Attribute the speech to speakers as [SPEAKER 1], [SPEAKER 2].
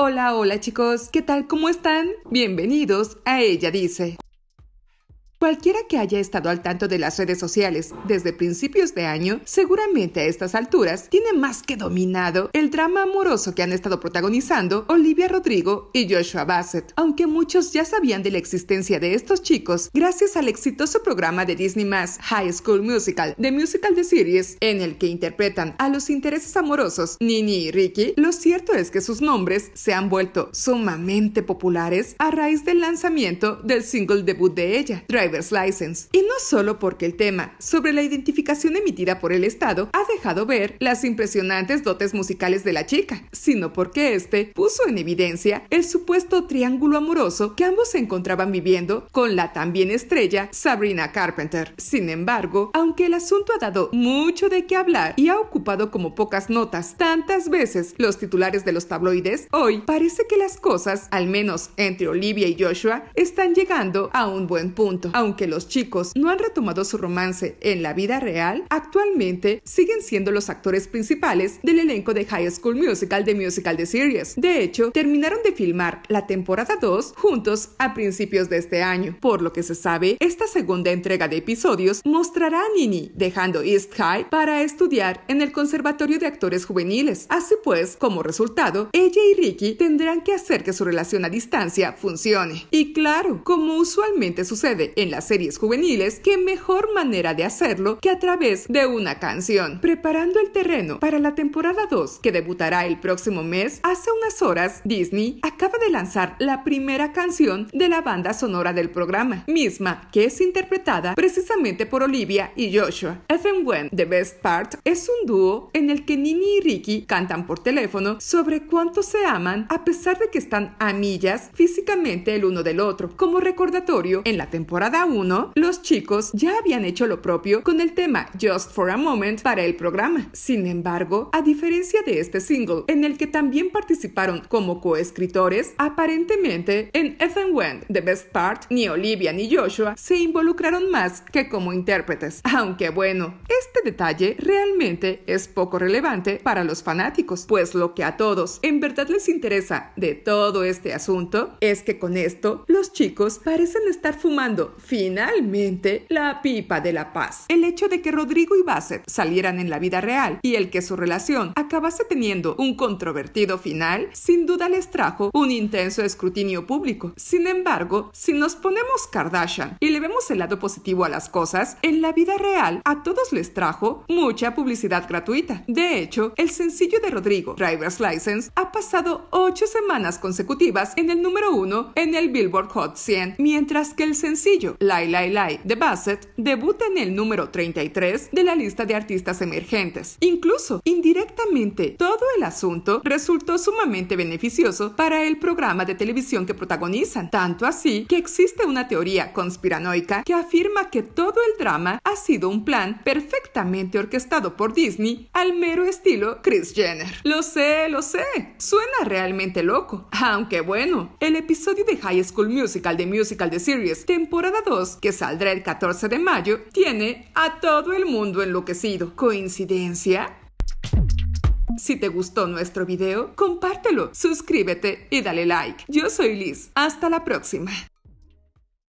[SPEAKER 1] Hola, hola chicos, ¿qué tal? ¿Cómo están? Bienvenidos a Ella Dice. Cualquiera que haya estado al tanto de las redes sociales desde principios de año, seguramente a estas alturas tiene más que dominado el drama amoroso que han estado protagonizando Olivia Rodrigo y Joshua Bassett, aunque muchos ya sabían de la existencia de estos chicos gracias al exitoso programa de Disney más High School Musical, The Musical The Series, en el que interpretan a los intereses amorosos Nini y Ricky, lo cierto es que sus nombres se han vuelto sumamente populares a raíz del lanzamiento del single debut de ella, License. Y no solo porque el tema sobre la identificación emitida por el Estado ha dejado ver las impresionantes dotes musicales de la chica, sino porque este puso en evidencia el supuesto triángulo amoroso que ambos se encontraban viviendo con la también estrella Sabrina Carpenter. Sin embargo, aunque el asunto ha dado mucho de qué hablar y ha ocupado como pocas notas tantas veces los titulares de los tabloides, hoy parece que las cosas, al menos entre Olivia y Joshua, están llegando a un buen punto aunque los chicos no han retomado su romance en la vida real, actualmente siguen siendo los actores principales del elenco de High School Musical de Musical de Series. De hecho, terminaron de filmar la temporada 2 juntos a principios de este año. Por lo que se sabe, esta segunda entrega de episodios mostrará a Nini dejando East High para estudiar en el Conservatorio de Actores Juveniles. Así pues, como resultado, ella y Ricky tendrán que hacer que su relación a distancia funcione. Y claro, como usualmente sucede en las series juveniles, qué mejor manera de hacerlo que a través de una canción. Preparando el terreno para la temporada 2, que debutará el próximo mes, hace unas horas Disney acaba de lanzar la primera canción de la banda sonora del programa, misma que es interpretada precisamente por Olivia y Joshua. Even When The Best Part es un dúo en el que Nini y Ricky cantan por teléfono sobre cuánto se aman a pesar de que están a millas físicamente el uno del otro, como recordatorio en la temporada uno, los chicos ya habían hecho lo propio con el tema Just for a Moment para el programa. Sin embargo, a diferencia de este single, en el que también participaron como coescritores, aparentemente en Ethan went The Best Part, ni Olivia ni Joshua se involucraron más que como intérpretes. Aunque bueno, este detalle realmente es poco relevante para los fanáticos, pues lo que a todos en verdad les interesa de todo este asunto es que con esto los chicos parecen estar fumando finalmente la pipa de la paz. El hecho de que Rodrigo y Bassett salieran en la vida real y el que su relación acabase teniendo un controvertido final, sin duda les trajo un intenso escrutinio público. Sin embargo, si nos ponemos Kardashian y le vemos el lado positivo a las cosas, en la vida real a todos les trajo mucha publicidad gratuita. De hecho, el sencillo de Rodrigo, Driver's License, ha pasado ocho semanas consecutivas en el número uno en el Billboard Hot 100, mientras que el sencillo Lai Lai Lai de Bassett debuta en el número 33 de la lista de artistas emergentes. Incluso, indirectamente, todo el asunto resultó sumamente beneficioso para el programa de televisión que protagonizan, tanto así que existe una teoría conspiranoica que afirma que todo el drama ha sido un plan perfectamente orquestado por Disney al mero estilo Chris Jenner. Lo sé, lo sé, suena realmente loco, aunque bueno, el episodio de High School Musical de Musical de Series, temporada que saldrá el 14 de mayo, tiene a todo el mundo enloquecido. ¿Coincidencia? Si te gustó nuestro video, compártelo, suscríbete y dale like. Yo soy Liz. Hasta la próxima.